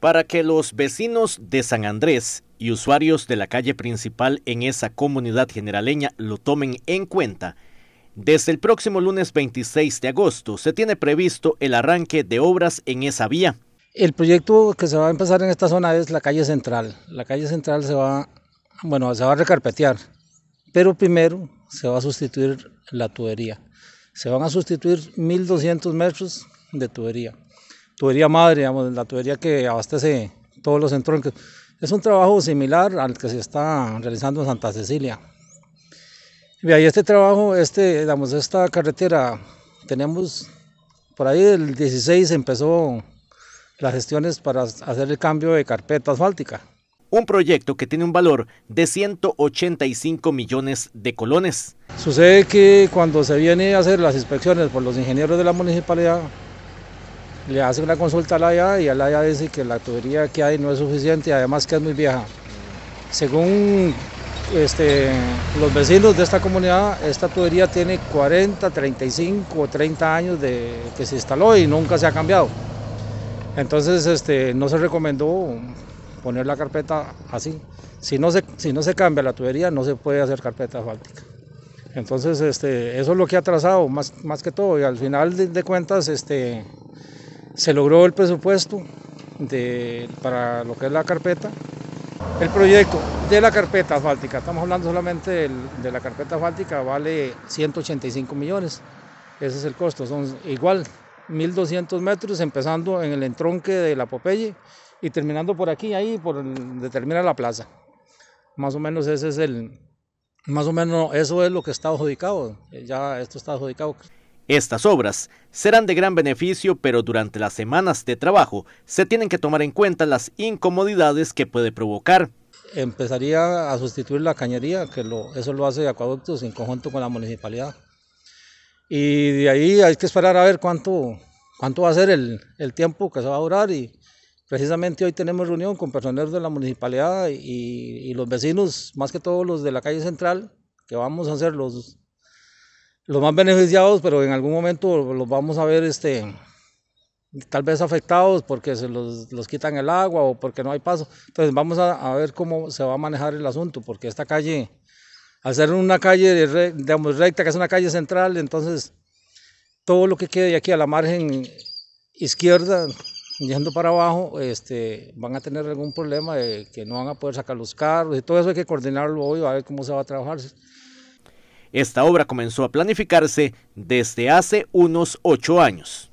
para que los vecinos de San Andrés y usuarios de la calle principal en esa comunidad generaleña lo tomen en cuenta. Desde el próximo lunes 26 de agosto se tiene previsto el arranque de obras en esa vía. El proyecto que se va a empezar en esta zona es la calle central. La calle central se va, bueno, se va a recarpetear, pero primero se va a sustituir la tubería. Se van a sustituir 1.200 metros de tubería tubería madre, digamos, la tubería que abastece todos los centros. Es un trabajo similar al que se está realizando en Santa Cecilia. Y ahí este trabajo, este, digamos, esta carretera, tenemos por ahí el 16 empezó las gestiones para hacer el cambio de carpeta asfáltica. Un proyecto que tiene un valor de 185 millones de colones. Sucede que cuando se viene a hacer las inspecciones por los ingenieros de la municipalidad, le hace una consulta a la y a la dice que la tubería que hay no es suficiente, además que es muy vieja. Según este, los vecinos de esta comunidad, esta tubería tiene 40, 35 o 30 años de que se instaló y nunca se ha cambiado. Entonces este, no se recomendó poner la carpeta así. Si no, se, si no se cambia la tubería, no se puede hacer carpeta asfáltica. Entonces este, eso es lo que ha trazado más, más que todo y al final de, de cuentas... Este, se logró el presupuesto de, para lo que es la carpeta. El proyecto de la carpeta asfáltica, estamos hablando solamente de la carpeta asfáltica, vale 185 millones. Ese es el costo. Son igual 1.200 metros, empezando en el entronque de la Popeye y terminando por aquí, ahí, por donde termina la plaza. Más o menos ese es el, más o menos eso es lo que está adjudicado. Ya esto está adjudicado. Estas obras serán de gran beneficio, pero durante las semanas de trabajo se tienen que tomar en cuenta las incomodidades que puede provocar. Empezaría a sustituir la cañería, que eso lo hace Acuaductos en conjunto con la municipalidad. Y de ahí hay que esperar a ver cuánto, cuánto va a ser el, tiempo que se va a durar. Y precisamente hoy tenemos reunión con personeros de la municipalidad y, y los vecinos, más que todos los de la calle central, que vamos a hacer los los más beneficiados, pero en algún momento los vamos a ver este, tal vez afectados porque se los, quitan el agua o porque no hay paso. Entonces vamos a, ver cómo se va a manejar el asunto, porque esta calle, al ser una calle recta, que es una calle central, entonces todo lo que quede aquí a la margen izquierda, yendo para abajo, este, van a tener algún problema de que no van a poder sacar los carros y todo eso hay que coordinarlo hoy, a ver cómo se va a trabajar. Esta obra comenzó a planificarse desde hace unos ocho años.